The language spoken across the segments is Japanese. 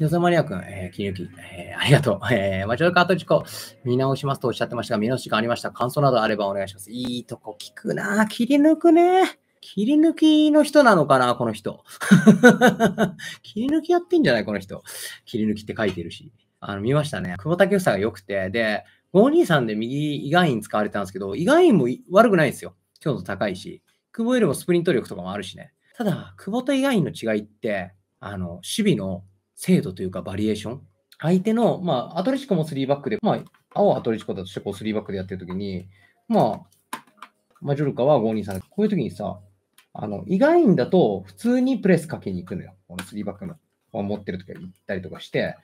よそまりやくん、えー、切り抜き、えー、ありがとう。えー、ちょョルカート事故、見直しますとおっしゃってましたが、見直しがありました。感想などあればお願いします。いいとこ聞くな切り抜くね。切り抜きの人なのかなこの人。切り抜きやってんじゃないこの人。切り抜きって書いてるし。あの、見ましたね。久保建英が良くて、で、523で右、イガイン使われたんですけど、イガインも悪くないんですよ。強度高いし。久保よりもスプリント力とかもあるしね。ただ、久保とイガインの違いって、あの、守備の精度というかバリエーション、相手の、まあ、アトレチコも3バックで、まあ、青アトレチコだとしてこう3バックでやってるときに、まあ、マジョルカは523、こういうときにさ、あの、意外んだと普通にプレスかけに行くのよ。この3バックの持ってるときに行ったりとかして、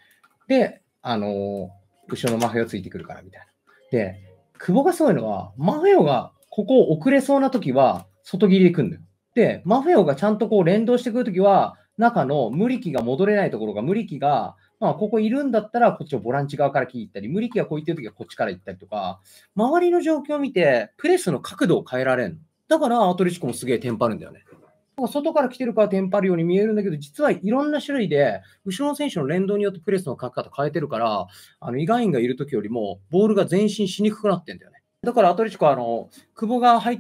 で、あの後ろのマフェをついてくるからみたいな。で、久保がすごいのは、マフェオがここ遅れそうなときは外切りで来るのよ。で、マフェオがちゃんとこう連動してくるときは、中の無力が戻れないところが、無力が、まあ、ここいるんだったら、こっちをボランチ側から聞いたり、無力がこう言ってる時はこっちから行ったりとか、周りの状況を見て、プレスの角度を変えられん。だから、アトリシコもすげえテンパるんだよね。外から来てるからテンパるように見えるんだけど、実はいろんな種類で、後ろの選手の連動によってプレスの書き方変えてるから、あのイガインがいる時よりも、ボールが前進しにくくなってんだよね。だからアトレチコはあの、久保が入っ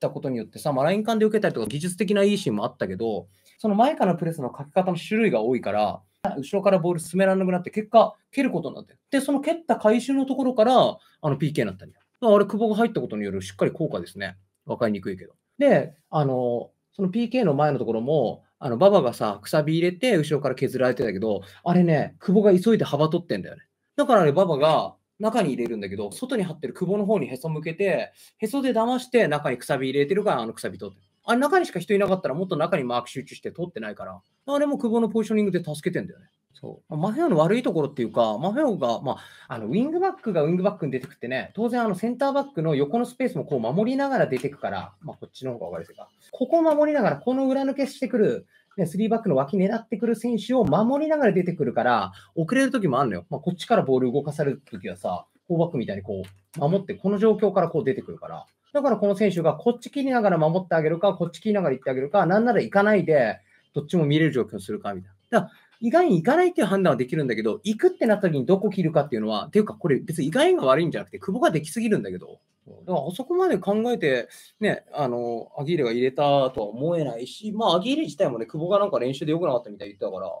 たことによってさ、まあ、ライン間で受けたりとか技術的ないいシーンもあったけど、その前からプレスのかけ方の種類が多いから、後ろからボール進められなくなって、結果、蹴ることになって。で、その蹴った回収のところから、あの PK になったんり。あれ、久保が入ったことによるしっかり効果ですね。わかりにくいけど。で、あの、その PK の前のところも、あの、馬場がさ、くさび入れて、後ろから削られてたけど、あれね、久保が急いで幅取ってんだよね。だからね、馬場が、中に入れるんだけど、外に張ってる窪の方にへそ向けて、へそで騙して中にくさび入れてるから、あのくさび取って。あ中にしか人いなかったら、もっと中にマーク集中して取ってないから、あれも久保のポジショニングで助けてんだよね。そう。マフェオの悪いところっていうか、マフェオが、まあ、あの、ウィングバックがウィングバックに出てくってね、当然あの、センターバックの横のスペースもこう守りながら出てくから、まあ、こっちの方が分かりやすいか。ここを守りながら、この裏抜けしてくるね、3バックの脇狙ってくる選手を守りながら出てくるから、遅れる時もあるのよ。まあ、こっちからボール動かされる時はさ、4バックみたいにこう、守って、この状況からこう出てくるから。だからこの選手がこっち切りながら守ってあげるか、こっち切りながら行ってあげるか、なんなら行かないで、どっちも見れる状況にするかみたいな。だ意外に行かないっていう判断はできるんだけど、行くってなった時にどこ切るかっていうのは、っていうかこれ別に意外が悪いんじゃなくて、久保ができすぎるんだけど、だからあそこまで考えて、ね、あの、アギーレが入れたとは思えないし、まあアギーレ自体もね、久保がなんか練習で良くなかったみたいに言ってたから、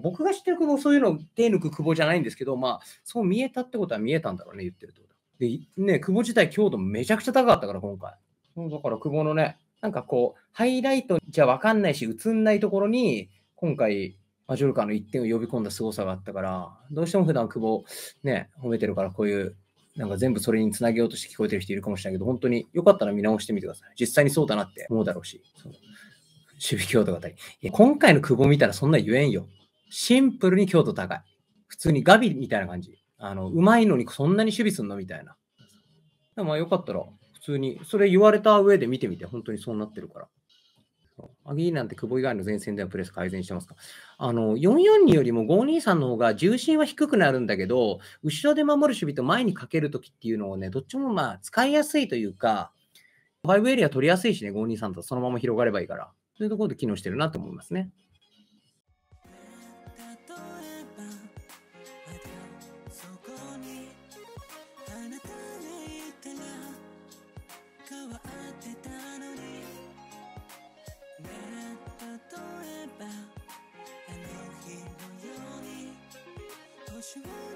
僕が知ってる久保、そういうの手抜く久保じゃないんですけど、まあ、そう見えたってことは見えたんだろうね、言ってるってことで、ね、久保自体強度めちゃくちゃ高かったから、今回。だから久保のね、なんかこう、ハイライトじゃわかんないし、映んないところに、今回、マジョルカの1点を呼び込んだ凄さがあったから、どうしても普段久保、ね、褒めてるから、こういう、なんか全部それにつなげようとして聞こえてる人いるかもしれないけど、本当によかったら見直してみてください。実際にそうだなって思うだろうし、そ守備強度が高いいや。今回の久保見たらそんな言えんよ。シンプルに強度高い。普通にガビみたいな感じ。あの、うまいのにそんなに守備すんのみたいな。まあよかったら、普通に、それ言われた上で見てみて、本当にそうなってるから。アギーなんて久保以外の前線ではプレス改善してますか。あの、442よりも523の方が重心は低くなるんだけど、後ろで守る守備と前にかけるときっていうのをね、どっちもまあ使いやすいというか、5エリア取りやすいしね、523とそのまま広がればいいから、そういうところで機能してるなと思いますね。例えばあの日のように星を